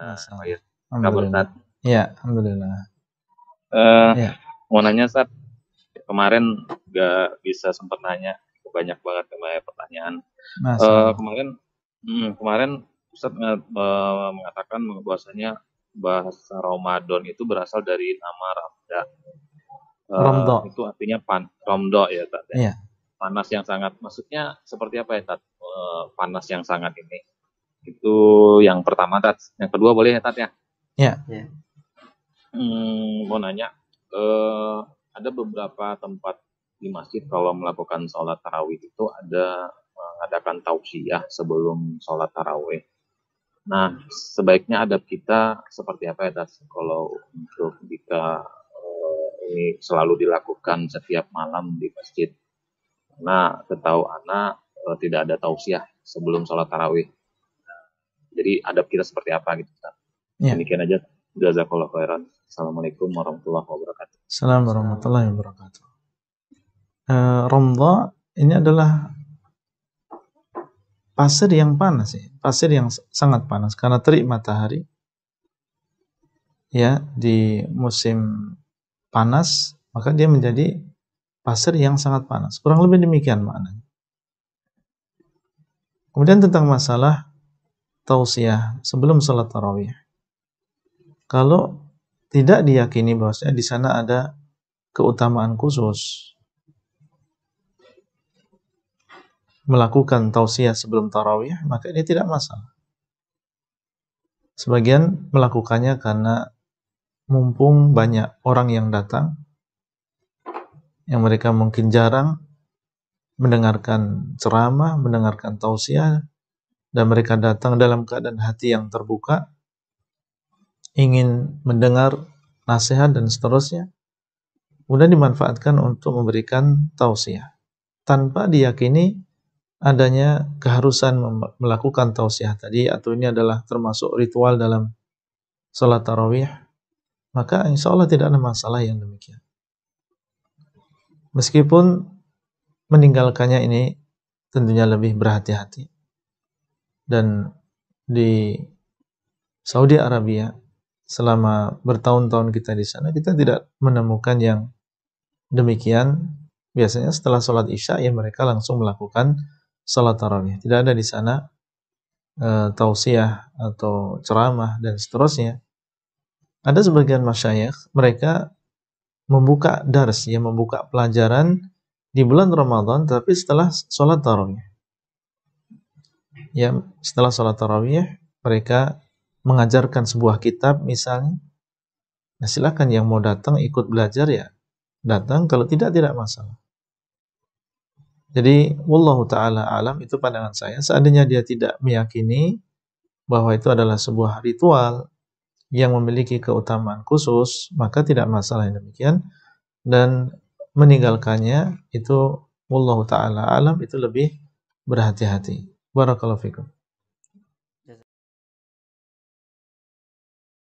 Nah, saya Ya. alhamdulillah. Uh, ya. Mau nanya Sat, kemarin nggak bisa sempat nanya banyak banget kemarin pertanyaan. Uh, kemarin hmm, kemarin Ustaz mengatakan bahwasanya bahasa Ramadan itu berasal dari nama Ramda. Uh, Itu artinya pan Ramda ya, Tat. Ya. Iya. Panas yang sangat. Maksudnya seperti apa ya, Tat? Uh, panas yang sangat ini. Itu yang pertama, Tat. Yang kedua boleh ya, Tat ya? Iya. Yeah. Hmm, mau nanya, eh, ada beberapa tempat di masjid kalau melakukan sholat tarawih itu ada mengadakan tausiah sebelum sholat tarawih. Nah, sebaiknya adab kita seperti apa ya, tat, Kalau untuk kita eh, ini selalu dilakukan setiap malam di masjid. Nah setahu anak eh, tidak ada tausiah sebelum sholat tarawih. Jadi adab kita seperti apa gitu. kan Ya. Demikian aja. Jazakallah khairan. Assalamualaikum warahmatullahi wabarakatuh. Assalamualaikum warahmatullahi wabarakatuh. Uh, eh, Romdo ini adalah pasir yang panas sih, pasir yang sangat panas karena terik matahari. Ya, di musim panas maka dia menjadi pasir yang sangat panas. Kurang lebih demikian maknanya. Kemudian tentang masalah tausiah sebelum salat tarawih. Kalau tidak diyakini bahwasanya di sana ada keutamaan khusus melakukan tausiah sebelum tarawih, maka ini tidak masalah. Sebagian melakukannya karena mumpung banyak orang yang datang, yang mereka mungkin jarang mendengarkan ceramah, mendengarkan tausiah, dan mereka datang dalam keadaan hati yang terbuka ingin mendengar nasihat dan seterusnya kemudian dimanfaatkan untuk memberikan tausiah tanpa diyakini adanya keharusan melakukan tausiah tadi atau ini adalah termasuk ritual dalam salat tarawih maka insya Allah tidak ada masalah yang demikian meskipun meninggalkannya ini tentunya lebih berhati-hati dan di Saudi Arabia selama bertahun-tahun kita di sana kita tidak menemukan yang demikian biasanya setelah sholat isya ya mereka langsung melakukan sholat tarawih tidak ada di sana e, tausiah atau ceramah dan seterusnya ada sebagian masyayikh mereka membuka dars ya membuka pelajaran di bulan Ramadan tapi setelah sholat tarawih ya setelah sholat tarawih mereka mengajarkan sebuah kitab misalnya ya silakan yang mau datang ikut belajar ya datang kalau tidak tidak masalah jadi wallahu taala alam itu pandangan saya seandainya dia tidak meyakini bahwa itu adalah sebuah ritual yang memiliki keutamaan khusus maka tidak masalah yang demikian dan meninggalkannya itu wallahu taala alam itu lebih berhati-hati Barakallahu fikum.